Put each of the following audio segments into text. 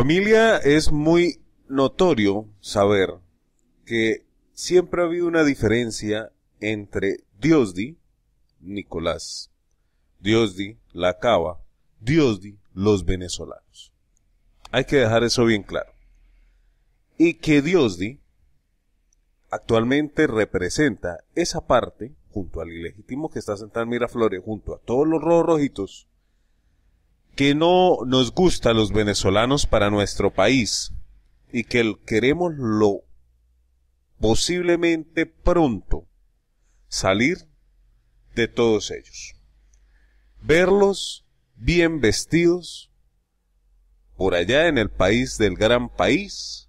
familia es muy notorio saber que siempre ha habido una diferencia entre Diosdi, Nicolás, Diosdi, la cava, Diosdi, los venezolanos. Hay que dejar eso bien claro. Y que Diosdi actualmente representa esa parte, junto al ilegítimo que está sentado en Miraflores, junto a todos los rojos rojitos, que no nos gusta los venezolanos para nuestro país y que queremos lo posiblemente pronto salir de todos ellos. Verlos bien vestidos por allá en el país del gran país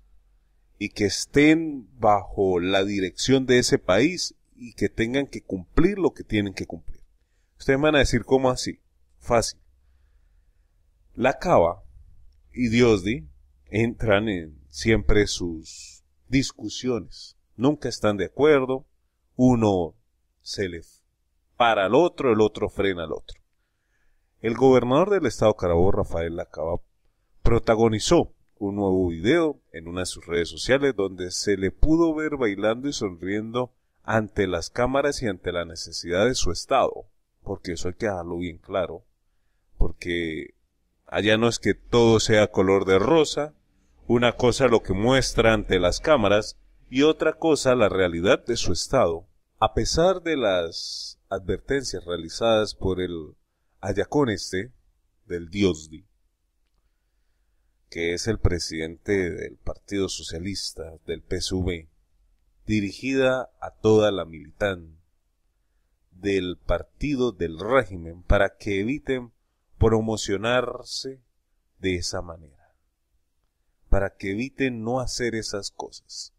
y que estén bajo la dirección de ese país y que tengan que cumplir lo que tienen que cumplir. Ustedes van a decir, ¿cómo así? Fácil. La Cava y Diosdi entran en siempre sus discusiones. Nunca están de acuerdo. Uno se le para al otro, el otro frena al otro. El gobernador del estado Carabobo, Rafael Lacaba, protagonizó un nuevo video en una de sus redes sociales donde se le pudo ver bailando y sonriendo ante las cámaras y ante la necesidad de su estado, porque eso hay que dejarlo bien claro, porque Allá no es que todo sea color de rosa, una cosa lo que muestra ante las cámaras y otra cosa la realidad de su estado. A pesar de las advertencias realizadas por el Ayacón este del Diosdi, que es el presidente del Partido Socialista del PSV, dirigida a toda la militante del partido del régimen para que eviten promocionarse de esa manera, para que eviten no hacer esas cosas.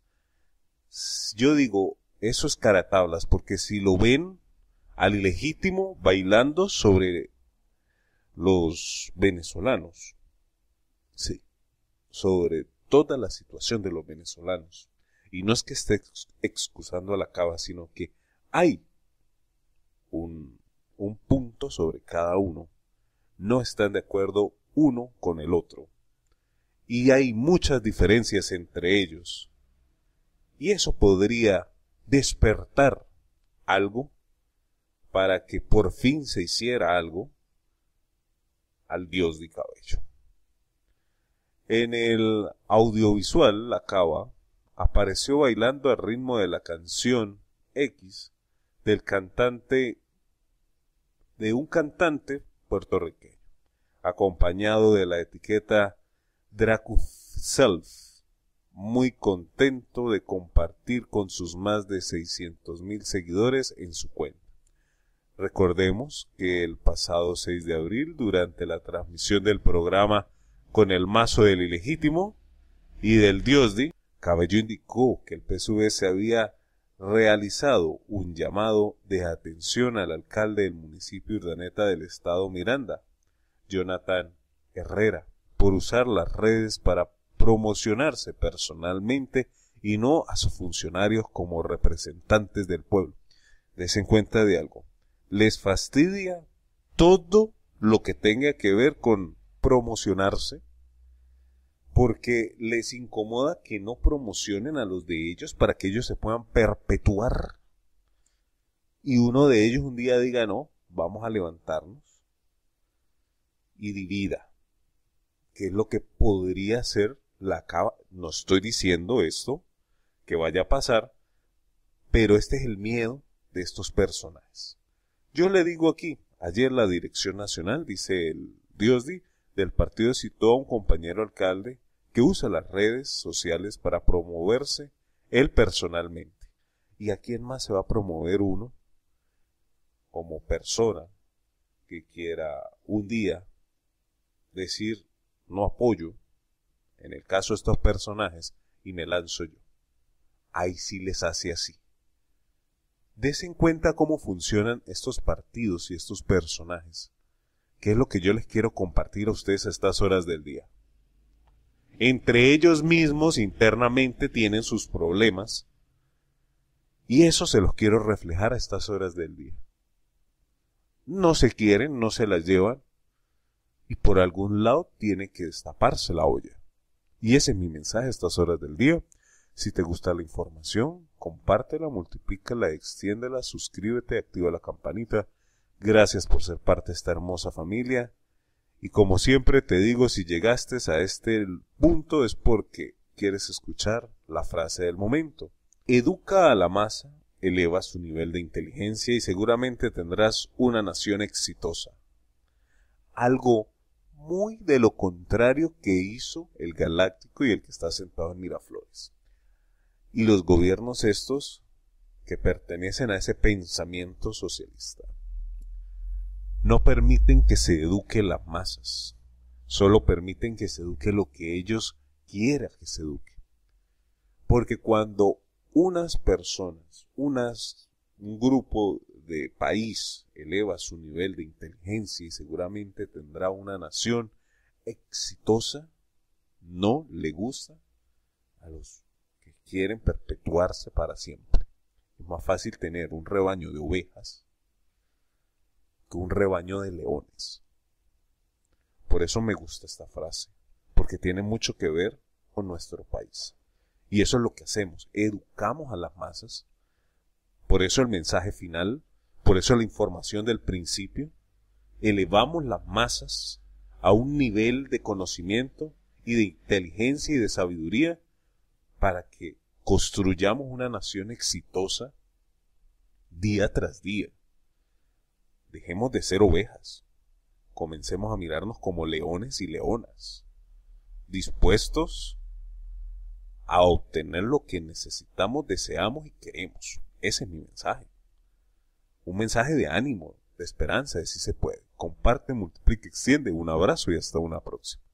Yo digo, eso es caratablas, porque si lo ven al ilegítimo bailando sobre los venezolanos, sí, sobre toda la situación de los venezolanos. Y no es que esté excusando a la cava, sino que hay un, un punto sobre cada uno no están de acuerdo uno con el otro. Y hay muchas diferencias entre ellos. Y eso podría despertar algo para que por fin se hiciera algo al dios de cabello. En el audiovisual, la cava apareció bailando al ritmo de la canción X del cantante, de un cantante puertorriqueño, acompañado de la etiqueta Dracuself, muy contento de compartir con sus más de 600 mil seguidores en su cuenta. Recordemos que el pasado 6 de abril, durante la transmisión del programa con el mazo del ilegítimo y del Diosdi, Cabello indicó que el PSV se había realizado un llamado de atención al alcalde del municipio Urdaneta del estado Miranda, Jonathan Herrera, por usar las redes para promocionarse personalmente y no a sus funcionarios como representantes del pueblo. Desen cuenta de algo. Les fastidia todo lo que tenga que ver con promocionarse, porque les incomoda que no promocionen a los de ellos para que ellos se puedan perpetuar. Y uno de ellos un día diga, no, vamos a levantarnos y divida, que es lo que podría ser la cava. No estoy diciendo esto, que vaya a pasar, pero este es el miedo de estos personajes. Yo le digo aquí, ayer la Dirección Nacional, dice el Diosdi, del partido citó a un compañero alcalde que usa las redes sociales para promoverse él personalmente. ¿Y a quién más se va a promover uno como persona que quiera un día decir no apoyo, en el caso de estos personajes, y me lanzo yo? Ahí sí les hace así. Des en cuenta cómo funcionan estos partidos y estos personajes que es lo que yo les quiero compartir a ustedes a estas horas del día. Entre ellos mismos internamente tienen sus problemas y eso se los quiero reflejar a estas horas del día. No se quieren, no se las llevan y por algún lado tiene que destaparse la olla. Y ese es mi mensaje a estas horas del día. Si te gusta la información, compártela, multiplícala, extiéndela, suscríbete, activa la campanita Gracias por ser parte de esta hermosa familia. Y como siempre te digo, si llegaste a este punto es porque quieres escuchar la frase del momento. Educa a la masa, eleva su nivel de inteligencia y seguramente tendrás una nación exitosa. Algo muy de lo contrario que hizo el galáctico y el que está sentado en Miraflores. Y los gobiernos estos que pertenecen a ese pensamiento socialista no permiten que se eduque las masas, solo permiten que se eduque lo que ellos quieran que se eduque. Porque cuando unas personas, unas, un grupo de país eleva su nivel de inteligencia y seguramente tendrá una nación exitosa, no le gusta a los que quieren perpetuarse para siempre. Es más fácil tener un rebaño de ovejas que un rebaño de leones. Por eso me gusta esta frase, porque tiene mucho que ver con nuestro país. Y eso es lo que hacemos, educamos a las masas. Por eso el mensaje final, por eso la información del principio, elevamos las masas a un nivel de conocimiento y de inteligencia y de sabiduría para que construyamos una nación exitosa día tras día. Dejemos de ser ovejas. Comencemos a mirarnos como leones y leonas, dispuestos a obtener lo que necesitamos, deseamos y queremos. Ese es mi mensaje. Un mensaje de ánimo, de esperanza, de si se puede. Comparte, multiplica, extiende. Un abrazo y hasta una próxima.